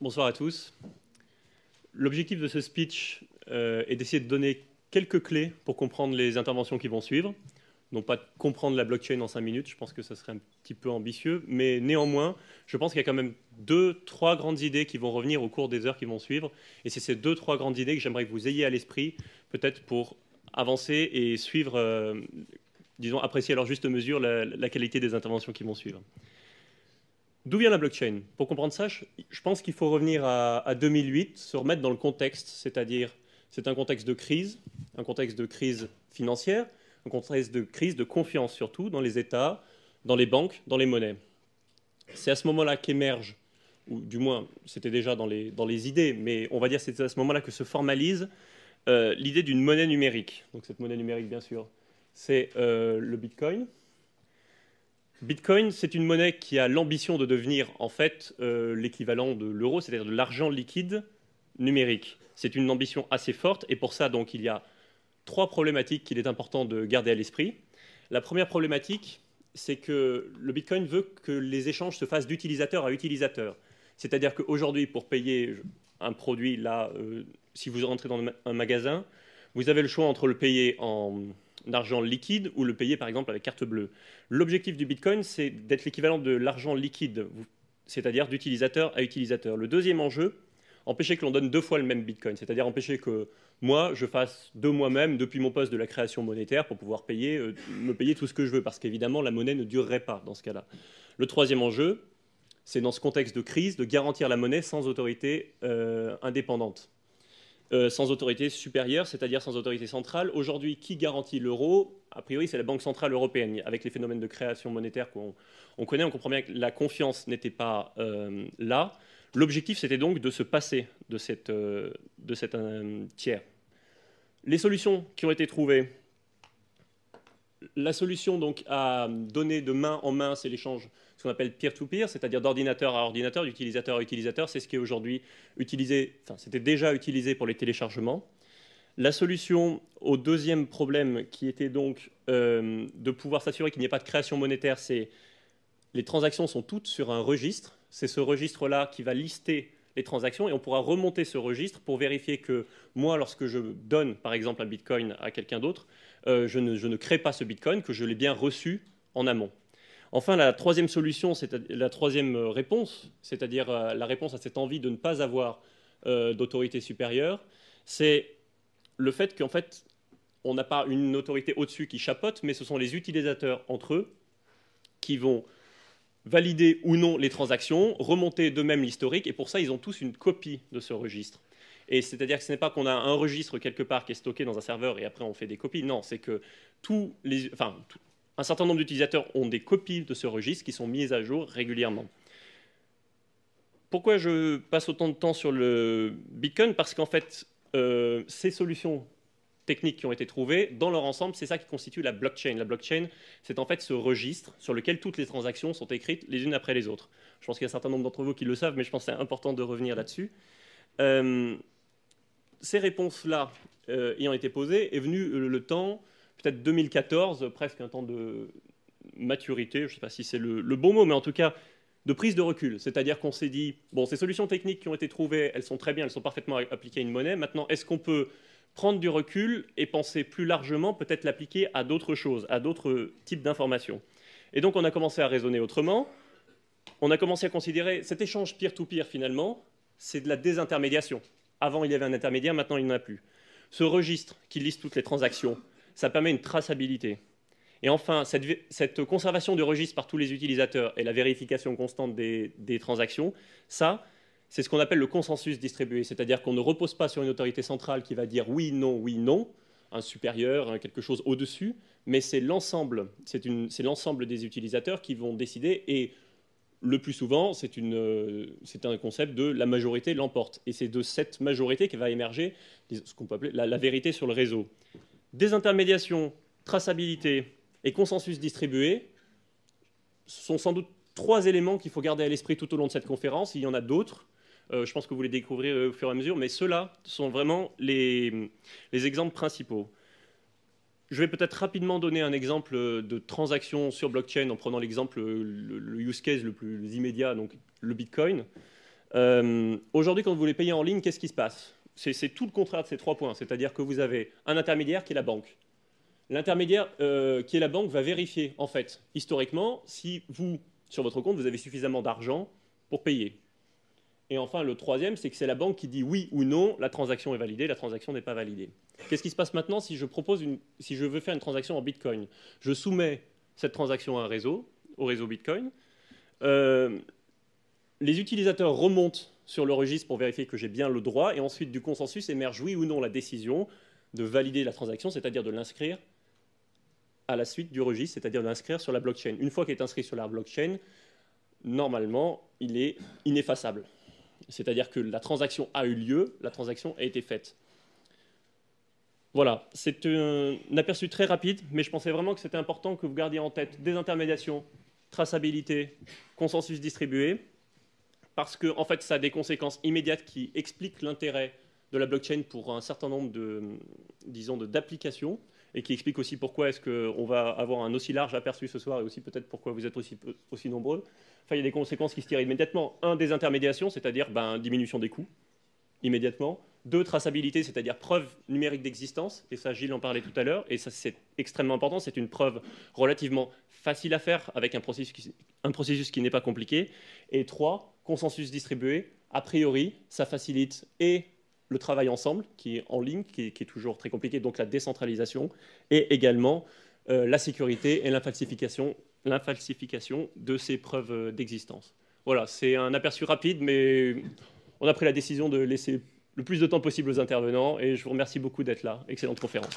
Bonsoir à tous. L'objectif de ce speech euh, est d'essayer de donner quelques clés pour comprendre les interventions qui vont suivre. Non pas de comprendre la blockchain en cinq minutes, je pense que ça serait un petit peu ambitieux, mais néanmoins, je pense qu'il y a quand même deux, trois grandes idées qui vont revenir au cours des heures qui vont suivre, et c'est ces deux, trois grandes idées que j'aimerais que vous ayez à l'esprit, peut-être pour avancer et suivre, euh, disons, apprécier à leur juste mesure la qualité des interventions qui vont suivre. D'où vient la blockchain Pour comprendre ça, je, pense qu'il faut revenir à, 2008, se remettre dans le contexte, c'est-à-dire c'est un contexte de crise, un contexte de crise financière, un contexte de crise de confiance surtout dans les États, dans les banques, dans les monnaies. C'est à ce moment-là qu'émerge, ou du moins c'était déjà dans les, dans les idées, mais on va dire c'est à ce moment-là que se formalise euh, l'idée d'une monnaie numérique. Donc cette monnaie numérique, bien sûr, c'est euh, le Bitcoin, Bitcoin, c'est une monnaie qui a l'ambition de devenir en fait euh, l'équivalent de l'euro, c'est-à-dire de l'argent liquide numérique. C'est une ambition assez forte et pour ça, donc, il y a trois problématiques qu'il est important de garder à l'esprit. La première problématique, c'est que le Bitcoin veut que les échanges se fassent d'utilisateur à utilisateur. C'est-à-dire qu'aujourd'hui, pour payer un produit, là, euh, si vous rentrez dans un magasin, vous avez le choix entre le payer en, d'argent liquide ou le payer par exemple avec carte bleue. L'objectif du Bitcoin, c'est d'être l'équivalent de l'argent liquide, c'est-à-dire d'utilisateur à utilisateur. Le deuxième enjeu, empêcher que l'on donne deux fois le même Bitcoin, c'est-à-dire empêcher que moi, je fasse de moi-même, depuis mon poste de la création monétaire, pour pouvoir payer, euh, me payer tout ce que je veux, parce qu'évidemment, la monnaie ne durerait pas dans ce cas-là. Le troisième enjeu, c'est dans ce contexte de crise, de garantir la monnaie sans autorité euh, indépendante. Euh, sans autorité supérieure, c'est-à-dire sans autorité centrale. Aujourd'hui, qui garantit l'euro A priori, c'est la Banque centrale européenne. Avec les phénomènes de création monétaire qu'on connaît, on comprend bien que la confiance n'était pas euh, là. L'objectif, c'était donc de se passer de cette, euh, tiers. Les solutions qui ont été trouvées, la solution donc à donner de main en main, c'est l'échange ce qu'on appelle peer-to-peer, c'est-à-dire d'ordinateur à ordinateur, d'utilisateur à utilisateur. C'est ce qui est aujourd'hui utilisé, enfin c'était déjà utilisé pour les téléchargements. La solution au deuxième problème, qui était donc euh, de pouvoir s'assurer qu'il n'y ait pas de création monétaire, c'est les transactions sont toutes sur un registre. C'est ce registre-là qui va lister les transactions et on pourra remonter ce registre pour vérifier que moi, lorsque je donne par exemple un bitcoin à quelqu'un d'autre, euh, je, ne, crée pas ce bitcoin, que je l'ai bien reçu en amont. Enfin, la troisième solution, c'est la troisième euh, réponse, c'est-à-dire euh, la réponse à cette envie de ne pas avoir d'autorité supérieure, c'est le fait qu'en fait, on n'a pas une autorité au-dessus qui chapote, mais ce sont les utilisateurs entre eux qui vont valider ou non les transactions, remonter de même l'historique, et pour ça, ils ont tous une copie de ce registre. Et c'est-à-dire que ce n'est pas qu'on a un registre quelque part qui est stocké dans un serveur et après on fait des copies. Non, c'est que tous les, enfin, un certain nombre d'utilisateurs ont des copies de ce registre qui sont mises à jour régulièrement. Pourquoi je passe autant de temps sur le Bitcoin Parce qu'en fait, euh, ces solutions techniques qui ont été trouvées, dans leur ensemble, c'est ça qui constitue la blockchain. La blockchain, c'est en fait ce registre sur lequel toutes les transactions sont écrites les unes après les autres. Je pense qu'il y a un certain nombre d'entre vous qui le savent, mais je pense que c'est important de revenir là-dessus. Euh, ces réponses-là ayant euh, été posées, est venu le, temps, peut-être 2014, presque un temps de maturité, je ne sais pas si c'est le, le bon mot, mais en tout cas, de prise de recul. C'est-à-dire qu'on s'est dit, bon, ces solutions techniques qui ont été trouvées, elles sont très bien, elles sont parfaitement appliquées à une monnaie. Maintenant, est-ce qu'on peut prendre du recul et penser plus largement, peut-être l'appliquer à d'autres choses, à d'autres types d'informations. Et donc on a commencé à raisonner autrement, on a commencé à considérer cet échange peer-to-peer finalement, c'est de la désintermédiation. Avant il y avait un intermédiaire, maintenant il n'y en a plus. Ce registre qui liste toutes les transactions, ça permet une traçabilité. Et enfin, cette, conservation du registre par tous les utilisateurs et la vérification constante des transactions, ça, c'est ce qu'on appelle le consensus distribué, c'est-à-dire qu'on ne repose pas sur une autorité centrale qui va dire oui, non, oui, non, un supérieur, quelque chose au-dessus, mais c'est l'ensemble, c'est, l'ensemble des utilisateurs qui vont décider et le plus souvent, c'est, un concept de la majorité l'emporte. Et c'est de cette majorité qui va émerger ce qu'on peut appeler la, la vérité sur le réseau. Désintermédiation, traçabilité et consensus distribué sont sans doute trois éléments qu'il faut garder à l'esprit tout au long de cette conférence. Il y en a d'autres. Euh, je pense que vous les découvrirez au fur et à mesure, mais ceux-là sont vraiment les, exemples principaux. Je vais peut-être rapidement donner un exemple de transaction sur blockchain en prenant l'exemple, euh, le, use case le plus immédiat, donc le Bitcoin. Euh, aujourd'hui, quand vous voulez payer en ligne, qu'est-ce qui se passe C'est tout le contraire de ces trois points, c'est-à-dire que vous avez un intermédiaire qui est la banque. L'intermédiaire qui est la banque va vérifier, en fait, historiquement, si vous, sur votre compte, vous avez suffisamment d'argent pour payer. Et enfin, le troisième, c'est que c'est la banque qui dit oui ou non, la transaction est validée, la transaction n'est pas validée. Qu'est-ce qui se passe maintenant si je, propose une, si je veux faire une transaction en Bitcoin Je soumets cette transaction à un réseau, au réseau Bitcoin. Euh, les utilisateurs remontent sur le registre pour vérifier que j'ai bien le droit, et ensuite du consensus émerge oui ou non la décision de valider la transaction, c'est-à-dire de l'inscrire à la suite du registre, c'est-à-dire d'inscrire sur la blockchain. Une fois qu'il est inscrit sur la blockchain, normalement, il est ineffaçable. C'est-à-dire que la transaction a eu lieu, la transaction a été faite. Voilà, c'est un aperçu très rapide, mais je pensais vraiment que c'était important que vous gardiez en tête des intermédiations, traçabilité, consensus distribué, parce que en fait, ça a des conséquences immédiates qui expliquent l'intérêt de la blockchain pour un certain nombre de, disons, d'applications et qui explique aussi pourquoi est-ce qu'on va avoir un aussi large aperçu ce soir et aussi peut-être pourquoi vous êtes aussi, aussi nombreux. Enfin, il y a des conséquences qui se tirent immédiatement. Un, des intermédiations, c'est-à-dire ben, diminution des coûts, immédiatement. Deux, traçabilité, c'est-à-dire preuve numérique d'existence, et ça Gilles en parlait tout à l'heure, et ça c'est extrêmement important, c'est une preuve relativement facile à faire avec un processus qui, un processus qui n'est pas compliqué. Et trois, consensus distribué, a priori, ça facilite et le travail ensemble, qui est en ligne, qui est, toujours très compliqué, donc la décentralisation, et également euh, la sécurité et l'infalsification, l'infalsification de ces preuves euh, d'existence. Voilà, c'est un aperçu rapide, mais on a pris la décision de laisser le plus de temps possible aux intervenants, et je vous remercie beaucoup d'être là. Excellente conférence.